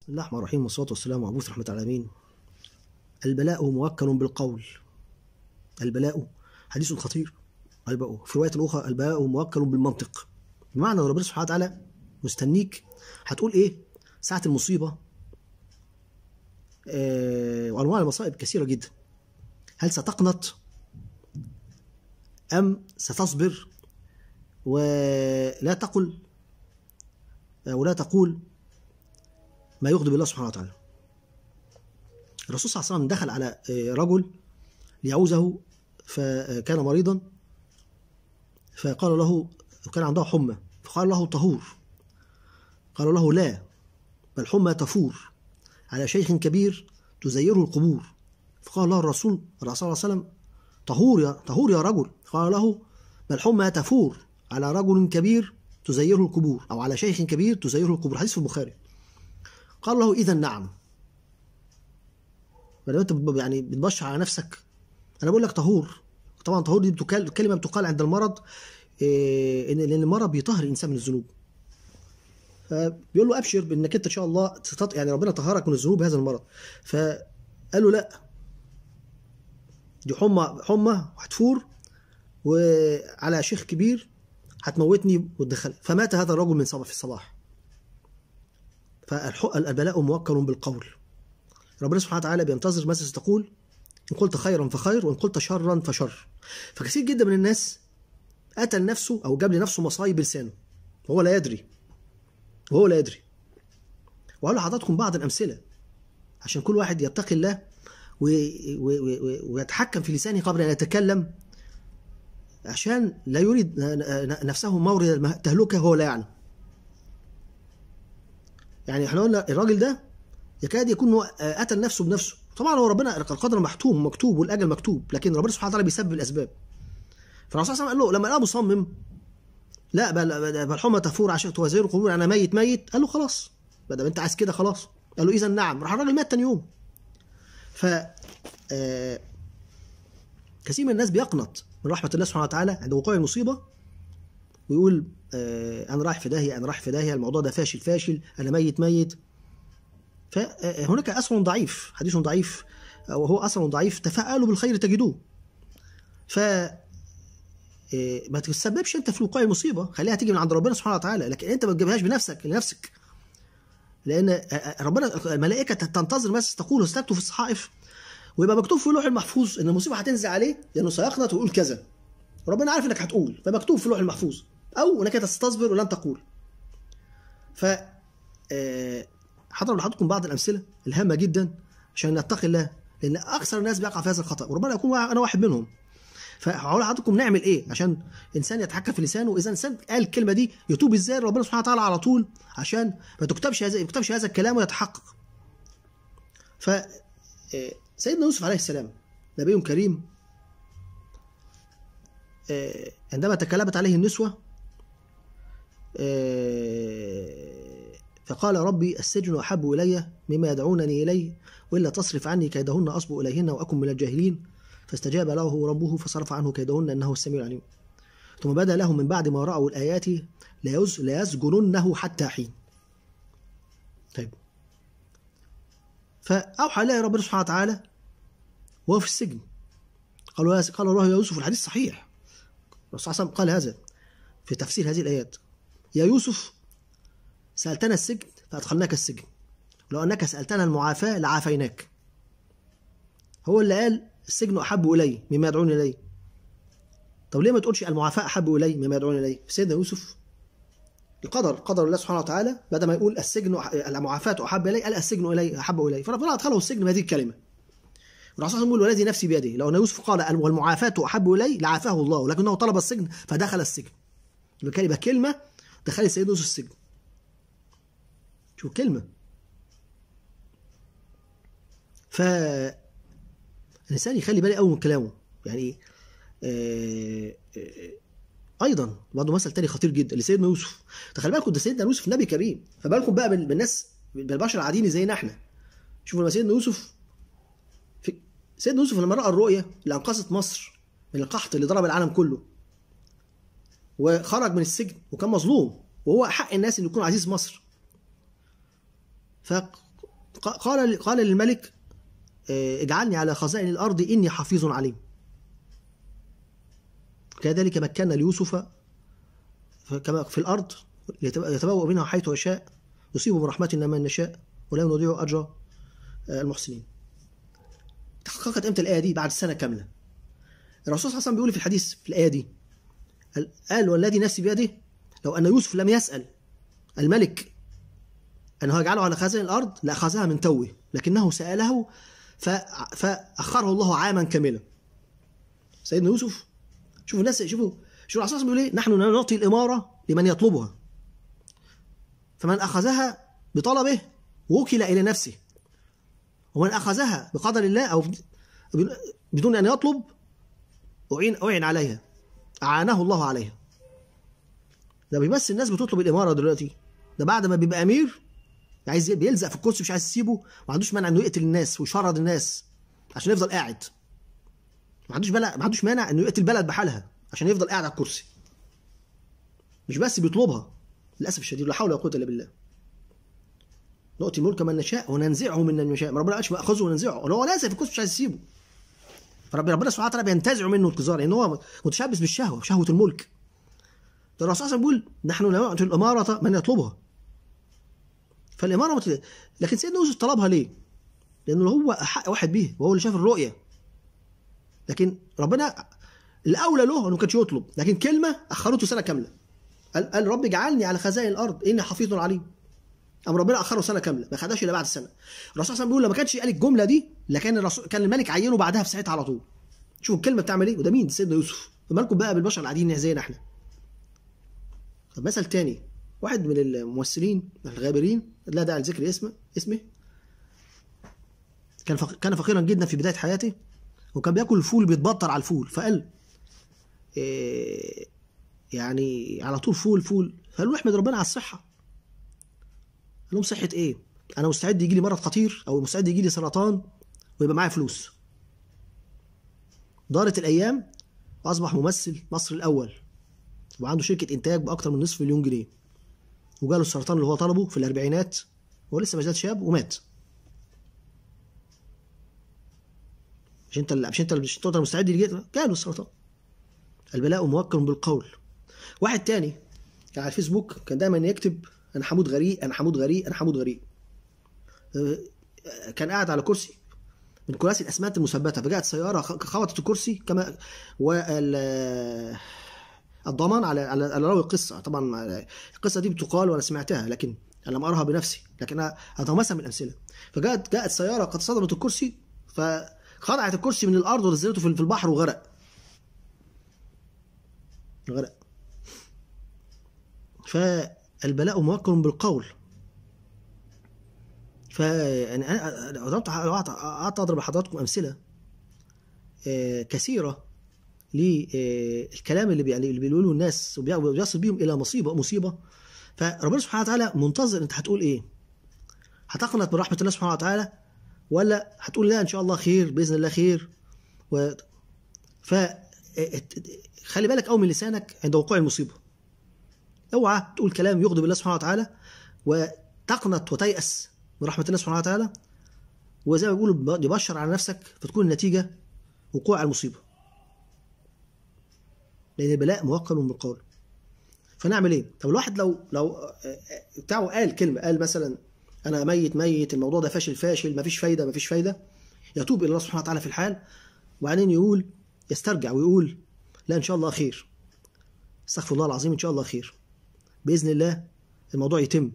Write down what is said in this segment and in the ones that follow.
بسم الله الرحمن الرحيم والصلاة والسلام على رحمة العالمين البلاء موكل بالقول البلاء حديث خطير في رواية الأخرى البلاء موكل بالمنطق بمعنى ربنا سبحانه وتعالى مستنيك هتقول إيه ساعة المصيبة آه وأنواع المصائب كثيرة جدا هل ستقنط أم ستصبر ولا تقل آه، ولا تقول ما يغضب الله سبحانه وتعالى الرسول صلى الله عليه وسلم دخل على آه، رجل ليعوزه فكان مريضا فقال له كان عنده حمى فقال له طهور قال له لا بل حمى تفور على شيخ كبير تزيره القبور فقال له الرسول صلى الله عليه وسلم طهور يا طهور يا رجل قال له بل حمى تفور على رجل كبير تزيره القبور او على شيخ كبير تزيره القبور حديث في البخاري قال له إذا نعم فلو يعني أنت يعني بتبشر على نفسك أنا بقول لك طهور طبعا طهور دي كلمة بتقال عند المرض إيه لأن المرض بيطهر الإنسان من الذنوب فبيقول له ابشر بانك انت ان شاء الله تطط... يعني ربنا طهرك من الذنوب هذا المرض فقال له لا دي حمى حمى وهتفور وعلى شيخ كبير هتموتني وتدخل فمات هذا الرجل من صباح في الصباح فالبلاء موكل بالقول ربنا سبحانه وتعالى بينتظر ماذا ستقول إن قلت خيرا فخير وإن قلت شرا فشر فكثير جدا من الناس قتل نفسه أو جاب لنفسه مصايب لسانه وهو لا يدري وهو لا يدري وقال لحضراتكم بعض الأمثلة عشان كل واحد يتقي الله ويتحكم في لسانه قبل أن يتكلم عشان لا يريد نفسه مورد التهلكة وهو لا يعلم يعني يعني احنا قلنا الراجل ده يكاد يكون هو آه، قتل نفسه بنفسه طبعا هو ربنا القدر محتوم مكتوب والاجل مكتوب لكن ربنا سبحانه وتعالى بيسبب الاسباب فالرسول صلى الله عليه وسلم قال له لما لقاه مصمم لا بل, بل حمى تفور عشان توازير القبور انا ميت ميت قال له خلاص ما دام انت عايز كده خلاص قال له اذا نعم راح الراجل مات ثاني يوم ف آه، كثير من الناس بيقنط من رحمه الله سبحانه وتعالى عند وقوع المصيبه ويقول آه، انا رايح في داهيه انا رايح في داهيه الموضوع ده فاشل فاشل انا ميت ميت فهناك آه، آه، اثر ضعيف حديث ضعيف وهو اثر ضعيف تفاءلوا بالخير تجدوه ف ما تسببش انت في وقوع المصيبه خليها تيجي من عند ربنا سبحانه وتعالى لكن انت ما تجيبهاش بنفسك لنفسك لان ربنا الملائكه تنتظر ما تقول استكتوا في الصحائف ويبقى مكتوب في اللوح المحفوظ ان المصيبه هتنزل عليه لانه سيقنط ويقول كذا ربنا عارف انك هتقول فمكتوب في اللوح المحفوظ او انك تستصبر ولن تقول ف آه، حضر لحضراتكم بعض الامثله الهامه جدا عشان نتقي الله لان اكثر الناس بيقع في هذا الخطا وربما اكون انا واحد منهم فهقول لحضراتكم نعمل ايه عشان انسان يتحكم في لسانه اذا انسان قال الكلمه دي يتوب ازاي ربنا سبحانه وتعالى على طول عشان ما تكتبش هذا ما تكتبش هذا الكلام ويتحقق ف آه، سيدنا يوسف عليه السلام نبي كريم آه، عندما تكلمت عليه النسوه آه، فقال ربي السجن أحب إلي مما يدعونني إليه وإلا تصرف عني كيدهن أصب إليهن وأكن من الجاهلين فاستجاب له ربه فصرف عنه كيدهن إنه السميع العليم ثم بدا لهم من بعد ما رأوا الآيات ليسجننه حتى حين طيب فأوحى إليه ربنا سبحانه وتعالى وهو في السجن قالوا قال الله يا يوسف الحديث صحيح الرسول صلى الله عليه وسلم قال هذا في تفسير هذه الآيات يا يوسف سألتنا السجن فأدخلناك السجن ولو أنك سألتنا المعافاة لعافيناك هو اللي قال السجن أحب إلي مما يدعون إلي طب ليه ما تقولش المعافاة أحب إلي مما يدعون إلي سيدنا يوسف القدر قدر الله سبحانه وتعالى بدل ما يقول السجن المعافاة أحب إلي قال السجن إلي أحب إلي فربنا أدخله السجن بهذه الكلمة والرسول صلى الله عليه وسلم يقول والذي نفسي بيده لو أن يوسف قال والمعافاة أحب إلي لعافاه الله لكنه طلب السجن فدخل السجن الكلمة كلمة دخل السيد يوسف السجن شوف كلمة ف الإنسان يخلي بالي قوي من كلامه يعني ايه أيضا برضه مثل تاني خطير جدا لسيدنا يوسف تخيل بالكم ده سيدنا يوسف نبي كريم فبالكم بقى بالناس بالبشر العاديين زينا احنا شوفوا لما سيدنا يوسف في سيدنا يوسف لما رأى الرؤية اللي أنقذت مصر من القحط اللي ضرب العالم كله وخرج من السجن وكان مظلوم وهو حق الناس انه يكون عزيز مصر فقال قال للملك آه، اجعلني على خزائن الارض اني حفيظ عليم كذلك مكنا ليوسف كما في الارض يتبوأ منها حيث يشاء يصيب برحمتنا من نشاء ولا نضيع اجر آه، المحسنين تحققت امتى الايه دي بعد سنه كامله الرسول صلى الله عليه وسلم بيقول في الحديث في الايه دي قال والذي نفسي بيده لو أن يوسف لم يسأل الملك أنه يجعله على خزائن الأرض لأخذها من توه لكنه سأله فأخره الله عاما كاملا سيدنا يوسف شوفوا الناس شوفوا شوفوا الرسول بيقول ايه نحن نعطي الإمارة لمن يطلبها فمن أخذها بطلبه وكل إلى نفسه ومن أخذها بقدر الله أو بدون أن يطلب أعين أعين عليها أعانه الله عليها ده بيمثل الناس بتطلب الإمارة دلوقتي ده بعد ما بيبقى أمير عايز بيلزق في الكرسي مش عايز يسيبه ما عندوش مانع انه يقتل الناس ويشرد الناس عشان يفضل قاعد ما عندوش بلا ما عندوش مانع انه يقتل بلد بحالها عشان يفضل قاعد على الكرسي مش بس بيطلبها للاسف الشديد لا حول ولا قوه الا بالله نؤتي الملك من نشاء وننزعه من من نشاء ربنا ما قالش ناخذه وننزعه هو لازق في الكرسي مش عايز يسيبه ربنا سبحانه وتعالى بينتزع منه الكزار لان هو متشبث بالشهوه شهوه الملك ده الرسول صلى الله عليه وسلم بيقول نحن نعطي الاماره من يطلبها فالاماره مت... لكن سيدنا يوسف طلبها ليه؟ لانه هو احق واحد بيها وهو اللي شاف الرؤيه لكن ربنا الاولى له انه ما كانش يطلب لكن كلمه اخرته سنه كامله قال قال رب اجعلني على خزائن الارض اني حفيظ عليم قام ربنا اخره سنه كامله ما خدهاش الا بعد سنه الرسول صلى الله عليه وسلم بيقول لو ما كانش قال الجمله دي لكان الرسول كان الملك عينه بعدها في ساعتها على طول شوف الكلمه بتعمل ايه وده مين سيدنا يوسف فمالكم بقى بالبشر العاديين زينا احنا طب مثل تاني واحد من الممثلين الغابرين لا داعي لذكر اسمه اسمه كان فق... كان فقيرا جدا في بدايه حياته وكان بياكل الفول بيتبطر على الفول فقال إيه يعني على طول فول فول فقال له احمد ربنا على الصحه لهم صحه ايه انا مستعد يجي لي مرض خطير او مستعد يجي لي سرطان ويبقى معايا فلوس دارت الايام واصبح ممثل مصر الاول وعنده شركه انتاج باكثر من نصف مليون جنيه وجاله السرطان اللي هو طلبه في الاربعينات هو لسه ما شاب ومات مش انت مش انت مش انت المستعد جاله السرطان البلاء موكل بالقول واحد تاني كان على الفيسبوك كان دايما يكتب انا حمود غريق انا حمود غريق انا حمود غريق أه، كان قاعد على كرسي من كراسي الاسمنت المثبته فجاءت سياره خبطت الكرسي كما وال الضمان على على راوي القصه طبعا القصه دي بتقال وانا سمعتها لكن انا لم ارها بنفسي لكن انا اتمثل من الامثله فجاءت جاءت سياره قد صدمت الكرسي فخضعت الكرسي من الارض ونزلته في البحر وغرق غرق ف البلاء موكل بالقول ف يعني انا قعدت اضرب لحضراتكم امثله آه، كثيره للكلام آه، اللي اللي بيقولوه الناس وبيصل بيهم الى مصيبه مصيبه فربنا سبحانه وتعالى منتظر انت هتقول ايه؟ هتقنط برحمه الله سبحانه وتعالى ولا هتقول لا ان شاء الله خير باذن الله خير و ف آه، خلي بالك قوي من لسانك عند وقوع المصيبه اوعى تقول كلام يغضب الله سبحانه وتعالى وتقنط وتيأس من رحمة الله سبحانه وتعالى وزي ما بيقولوا يبشر على نفسك فتكون النتيجة وقوع المصيبة لأن البلاء من بالقول فنعمل ايه؟ طب الواحد لو لو آه، آه، بتاعه قال كلمة قال مثلا أنا ميت ميت الموضوع ده فاشل فاشل مفيش فايدة مفيش فايدة يتوب إلى الله سبحانه وتعالى في الحال وبعدين يقول يسترجع ويقول لا إن شاء الله خير استغفر الله العظيم إن شاء الله خير باذن الله الموضوع يتم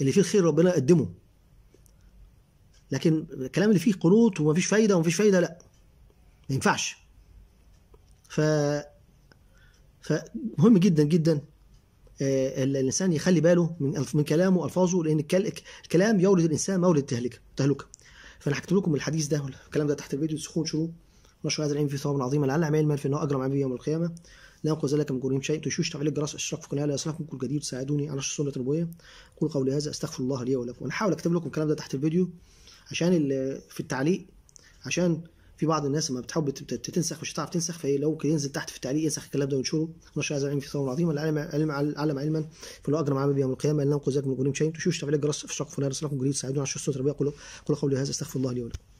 اللي فيه خير ربنا يقدمه لكن الكلام اللي فيه قنوط ومفيش فايده ومفيش فايده لا ما ينفعش ف فمهم جدا جدا آه، الانسان يخلي باله من من كلامه والفاظه لان الكلام يولد الانسان مولد تهلكه تهلكه فانا حكيت لكم الحديث ده والكلام ده تحت الفيديو سخون شروق نشر هذا العلم في ثواب عظيم لعل عمل من في انه اجرم عبد يوم القيامه لا أنقذ ذلك من جريم شيء تشوش تعليق جرس اشتراك في القناة لا يصلكم كل جديد ساعدوني على نشر سنة نبوية قول قولي هذا أستغفر الله لي ولكم أنا هحاول أكتب لكم الكلام ده تحت الفيديو عشان في التعليق عشان في بعض الناس لما بتحب تنسخ مش هتعرف تنسخ فايه لو ينزل تحت في التعليق ينسخ الكلام ده وينشره نشر هذا العلم في ثواب عظيم العلم علم علم علما فلو اجرم عمل بيوم القيامه ان لم من جنون شيء تشوش تعمل جرس في شق فلان كل جديد ساعدون على نشر سنة قولوا قول قولي هذا استغفر الله لي ولكم